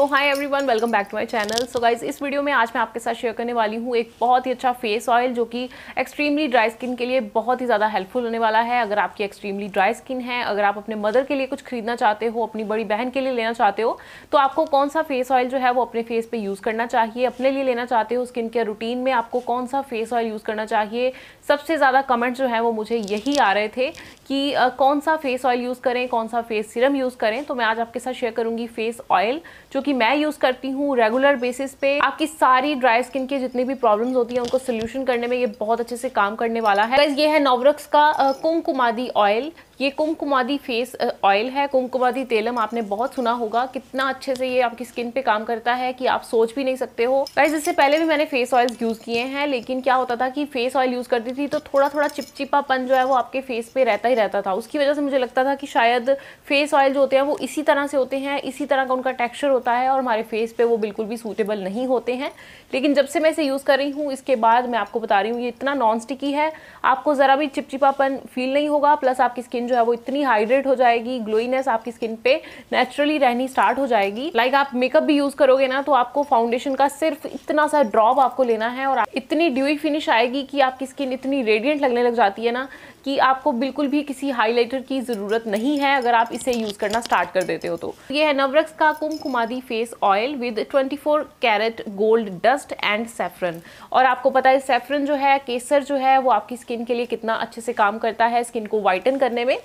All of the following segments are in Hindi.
तो hi everyone welcome back to my channel so guys इस वीडियो में आज मैं आपके साथ शेयर करने वाली हूँ एक बहुत ही अच्छा फेस ऑयल जो कि एक्सट्रीमली ड्राई स्किन के लिए बहुत ही ज़्यादा हेल्पफुल होने वाला है अगर आपकी एक्सट्रीमली ड्राई स्किन है अगर आप अपने मदर के लिए कुछ खरीदना चाहते हो अपनी बड़ी बहन के लिए लेना चाहते हो तो आपको कौन सा फेस ऑयल जो है वो अपने फेस पर यूज़ करना चाहिए अपने लिए लेना चाहते हो स्किन केयर रूटीन में आपको कौन सा फेस ऑयल यूज़ करना चाहिए सबसे ज़्यादा कमेंट्स जो है वो मुझे यही आ रहे थे कि कौन सा फेस ऑयल यूज़ करें कौन सा फेस सीरम यूज़ करें तो मैं आज आपके साथ शेयर करूँगी फेस ऑयल जो कि कि मैं यूज़ करती हूँ रेगुलर बेसिस पे आपकी सारी ड्राई स्किन के जितनी भी प्रॉब्लम्स होती है उनको सोल्यूशन करने में ये बहुत अच्छे से काम करने वाला है ये है नोवरक्स का कुमकुमादी ऑयल ये कुमकुमादी फेस ऑयल है कुमकुमादी तेलम आपने बहुत सुना होगा कितना अच्छे से ये आपकी स्किन पे काम करता है कि आप सोच भी नहीं सकते हो गाइज इससे पहले भी मैंने फेस ऑयल्स यूज़ किए हैं लेकिन क्या होता था कि फेस ऑयल यूज़ करती थी तो थोड़ा थोड़ा चिपचिपापन जो है वो आपके फेस पे रहता ही रहता था उसकी वजह से मुझे लगता था कि शायद फेस ऑयल जो होते हैं वो इसी तरह से होते हैं इसी तरह का उनका टेक्स्चर होता है और हमारे फेस पे वो बिल्कुल भी सूटेबल नहीं होते हैं लेकिन जब से मैं इसे यूज़ कर रही हूँ इसके बाद मैं आपको बता रही हूँ ये इतना नॉन स्टिकी है आपको ज़रा भी चिपचिपापन फील नहीं होगा प्लस आपकी स्किन जो है वो इतनी हाइड्रेट हो जाएगी ग्लोइनेस आपकी स्किन पे नेचुरली रहनी स्टार्ट हो जाएगी लाइक like आप मेकअप भी यूज करोगे ना तो आपको फाउंडेशन का सिर्फ इतना सा ड्रॉप आपको लेना है और इतनी ड्यूई फिनिश आएगी कि आपकी स्किन इतनी रेडियंट लगने लग जाती है ना कि आपको बिल्कुल भी किसी हाइलाइटर की ज़रूरत नहीं है अगर आप इसे यूज़ करना स्टार्ट कर देते हो तो ये है नवरक्स का Kumkumadi face oil with 24 carat gold dust and saffron और आपको पता है सेफ्रन जो है केसर जो है वो आपकी स्किन के लिए कितना अच्छे से काम करता है स्किन को वाइटन करने में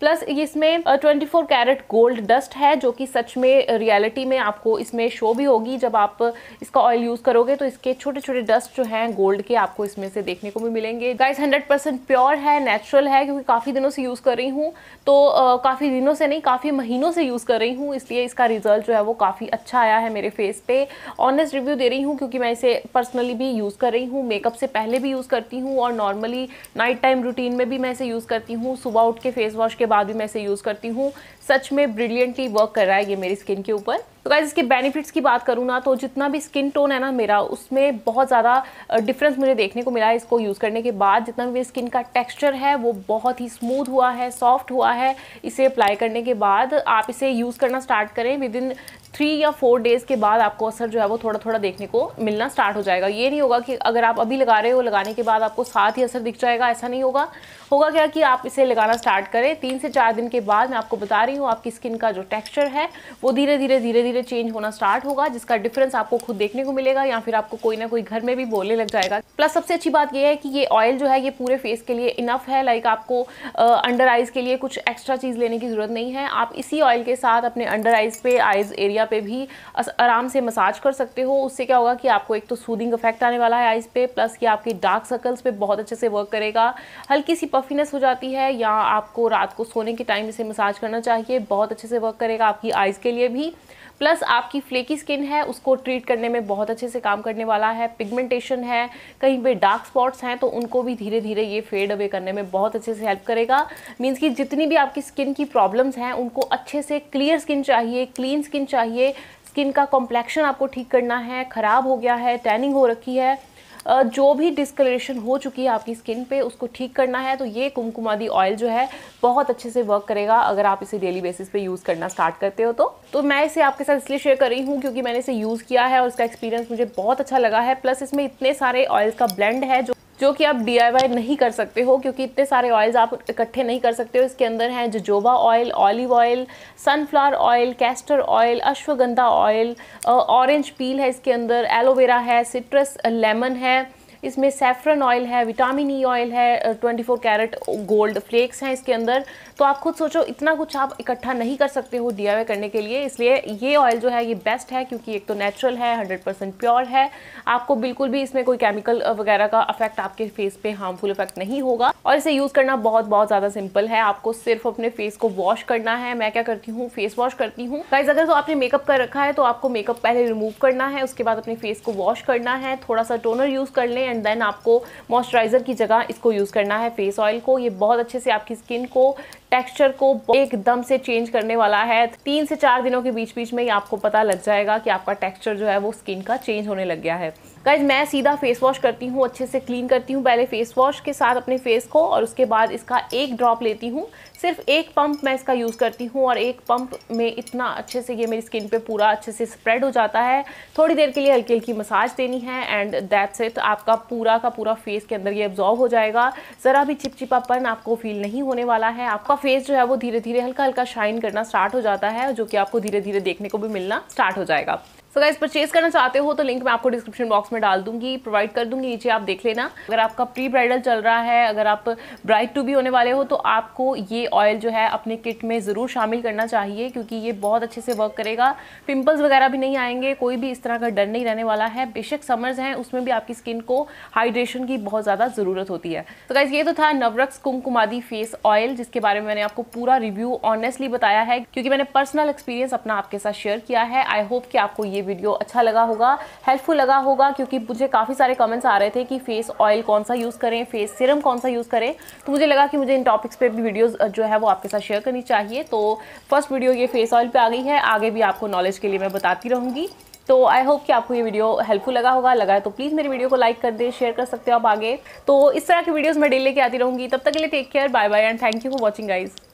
प्लस इसमें 24 कैरेट गोल्ड डस्ट है जो कि सच में रियलिटी में आपको इसमें शो भी होगी जब आप इसका ऑयल यूज़ करोगे तो इसके छोटे छोटे डस्ट जो हैं गोल्ड के आपको इसमें से देखने को भी मिलेंगे गाइस 100 परसेंट प्योर है नेचुरल है क्योंकि काफ़ी दिनों से यूज़ कर रही हूँ तो काफ़ी दिनों से नहीं काफ़ी महीनों से यूज़ कर रही हूँ इसलिए इसका रिजल्ट जो है वो काफ़ी अच्छा आया है मेरे फेस पे ऑनेस्ट रिव्यू दे रही हूँ क्योंकि मैं इसे पर्सनली भी यूज़ कर रही हूँ मेकअप से पहले भी यूज़ करती हूँ और नॉर्मली नाइट टाइम रूटीन में भी मैं इसे यूज़ करती हूँ सुबह उठ के फेस वॉश के बाद भी मैं इसे यूज़ करती हूँ सच में ब्रिलियंटली वर्क कर रहा है ये मेरी स्किन के ऊपर तो गाइज इसके बेनिफिट्स की बात करूँ ना तो जितना भी स्किन टोन है ना मेरा उसमें बहुत ज़्यादा डिफरेंस मुझे देखने को मिला है इसको यूज़ करने के बाद जितना भी मेरी स्किन का टेक्सचर है वो बहुत ही स्मूथ हुआ है सॉफ्ट हुआ है इसे अप्लाई करने के बाद आप इसे यूज़ करना स्टार्ट करें विद इन थ्री या फोर डेज़ के बाद आपको असर जो है वो थोड़ा थोड़ा देखने को मिलना स्टार्ट हो जाएगा ये नहीं होगा कि अगर आप अभी लगा रहे हो लगाने के बाद आपको साथ ही असर दिख जाएगा ऐसा नहीं होगा होगा क्या कि आप इसे लगाना स्टार्ट करें तीन से चार दिन के बाद मैं आपको बता रही हूँ आपकी स्किन का जो टेक्स्चर है वो धीरे धीरे धीरे धीरे धीरे चेंज होना स्टार्ट होगा जिसका डिफरेंस आपको खुद देखने को मिलेगा या फिर आपको कोई ना कोई घर में भी बोलने लग जाएगा प्लस सबसे अच्छी बात यह है कि ये ऑयल जो है ये पूरे फेस के लिए इनफ है लाइक आपको अंडर आइज के लिए कुछ एक्स्ट्रा चीज़ लेने की ज़रूरत नहीं है आप इसी ऑयल के साथ अपने अंडर आइज पे आइज एरिया पे भी आराम से मसाज कर सकते हो उससे क्या होगा कि आपको एक तो सूदिंग इफेक्ट आने वाला है आइज पे प्लस ये आपके डार्क सर्कल्स पे बहुत अच्छे से वर्क करेगा हल्की सी पफीनेस हो जाती है या आपको रात को सोने के टाइम इसे मसाज करना चाहिए बहुत अच्छे से वर्क करेगा आपकी आइज़ के लिए भी प्लस आपकी फ्लेकी स्किन है उसको ट्रीट करने में बहुत अच्छे से काम करने वाला है पिगमेंटेशन है कहीं पे डार्क स्पॉट्स हैं तो उनको भी धीरे धीरे ये फेड अवे करने में बहुत अच्छे से हेल्प करेगा मीन्स कि जितनी भी आपकी स्किन की प्रॉब्लम्स हैं उनको अच्छे से क्लियर स्किन चाहिए क्लीन स्किन चाहिए स्किन का कॉम्प्लेक्शन आपको ठीक करना है ख़राब हो गया है टैनिंग हो रखी है जो भी डिस्कलरेशन हो चुकी है आपकी स्किन पे उसको ठीक करना है तो ये कुमकुमादी ऑयल जो है बहुत अच्छे से वर्क करेगा अगर आप इसे डेली बेसिस पे यूज़ करना स्टार्ट करते हो तो तो मैं इसे आपके साथ इसलिए शेयर कर रही हूँ क्योंकि मैंने इसे यूज़ किया है और इसका एक्सपीरियंस मुझे बहुत अच्छा लगा है प्लस इसमें इतने सारे ऑयल्स का ब्लेंड है जो जो कि आप डी नहीं कर सकते हो क्योंकि इतने सारे ऑयल्स आप इकट्ठे नहीं कर सकते हो इसके अंदर हैं jojoba oil olive oil sunflower oil castor oil ashwagandha oil orange peel है इसके अंदर एलोवेरा है सिट्रस लेमन है इसमें सेफ्रन ऑयल है विटामिन ई ऑयल है twenty four carat gold flakes हैं इसके अंदर तो आप खुद सोचो इतना कुछ आप इकट्ठा नहीं कर सकते हो डी करने के लिए इसलिए ये ऑयल जो है ये बेस्ट है क्योंकि एक तो नेचुरल है हंड्रेड परसेंट प्योर है आपको बिल्कुल भी इसमें कोई केमिकल वगैरह का अफेक्ट आपके फेस पे हार्मफुल इफेक्ट नहीं होगा और इसे यूज़ करना बहुत बहुत ज़्यादा सिंपल है आपको सिर्फ अपने फेस को वॉश करना है मैं क्या करती हूँ फेस वॉश करती हूँ गाइज अगर तो आपने मेकअप कर रखा है तो आपको मेकअप पहले रिमूव करना है उसके बाद अपने फेस को वॉश करना है थोड़ा सा टोनर यूज़ कर लें एंड देन आपको मॉइस्चराइज़र की जगह इसको यूज़ करना है फेस ऑयल को ये बहुत अच्छे से आपकी स्किन को टेक्सचर को एकदम से चेंज करने वाला है तीन से चार दिनों के बीच बीच में ही आपको पता लग जाएगा कि आपका टेक्सचर जो है वो स्किन का चेंज होने लग गया है गाइज मैं सीधा फेस वॉश करती हूँ अच्छे से क्लीन करती हूँ पहले फेस वॉश के साथ अपने फेस को और उसके बाद इसका एक ड्रॉप लेती हूँ सिर्फ एक पंप मैं इसका यूज़ करती हूँ और एक पंप में इतना अच्छे से ये मेरी स्किन पे पूरा अच्छे से स्प्रेड हो जाता है थोड़ी देर के लिए हल्की हल्की मसाज देनी है एंड दैट्स इट आपका पूरा का पूरा फेस के अंदर ये एब्जॉर्व हो जाएगा ज़रा भी चिपचिपापन आपको फील नहीं होने वाला है आपका फेस जो है वो धीरे धीरे हल्का हल्का शाइन करना स्टार्ट हो जाता है जो कि आपको धीरे धीरे देखने को भी मिलना स्टार्ट हो जाएगा सो गाइज परचेज करना चाहते हो तो लिंक मैं आपको डिस्क्रिप्शन बॉक्स में डाल दूंगी प्रोवाइड कर दूंगी नीचे आप देख लेना अगर आपका प्री ब्राइडल चल रहा है अगर आप ब्राइड टू भी होने वाले हो तो आपको ये ऑयल जो है अपने किट में ज़रूर शामिल करना चाहिए क्योंकि ये बहुत अच्छे से वर्क करेगा पिम्पल्स वगैरह भी नहीं आएंगे कोई भी इस तरह का डर नहीं रहने वाला है बेशक समर्स हैं उसमें भी आपकी स्किन को हाइड्रेशन की बहुत ज़्यादा ज़रूरत होती है तो गाइज़ ये तो था नवरक्स कुमकुमादी फेस ऑयल जिसके बारे में मैंने आपको पूरा रिव्यू ऑनेस्टली बताया है क्योंकि मैंने पर्सनल एक्सपीरियंस अपना आपके साथ शेयर किया है आई होप कि आपको ये ये वीडियो अच्छा लगा होगा हेल्पफुल लगा होगा क्योंकि मुझे काफ़ी सारे कमेंट्स आ रहे थे कि फेस ऑयल कौन सा यूज़ करें फेस सिरम कौन सा यूज़ करें तो मुझे लगा कि मुझे इन टॉपिक्स पर भी वीडियोज़ जो है वो आपके साथ शेयर करनी चाहिए तो फर्स्ट वीडियो ये फेस ऑयल पर आ गई है आगे भी आपको नॉलेज के लिए मैं बताती रहूँगी तो आई होप कि आपको ये वीडियो हेल्पफुल लगा होगा लगा है तो प्लीज़ मेरी वीडियो को लाइक कर दे शेयर कर सकते हो आप आगे तो इस तरह की वीडियोस मैं डेली लेके आती रहूँगी तब तक के लिए take care bye bye and thank you for watching guys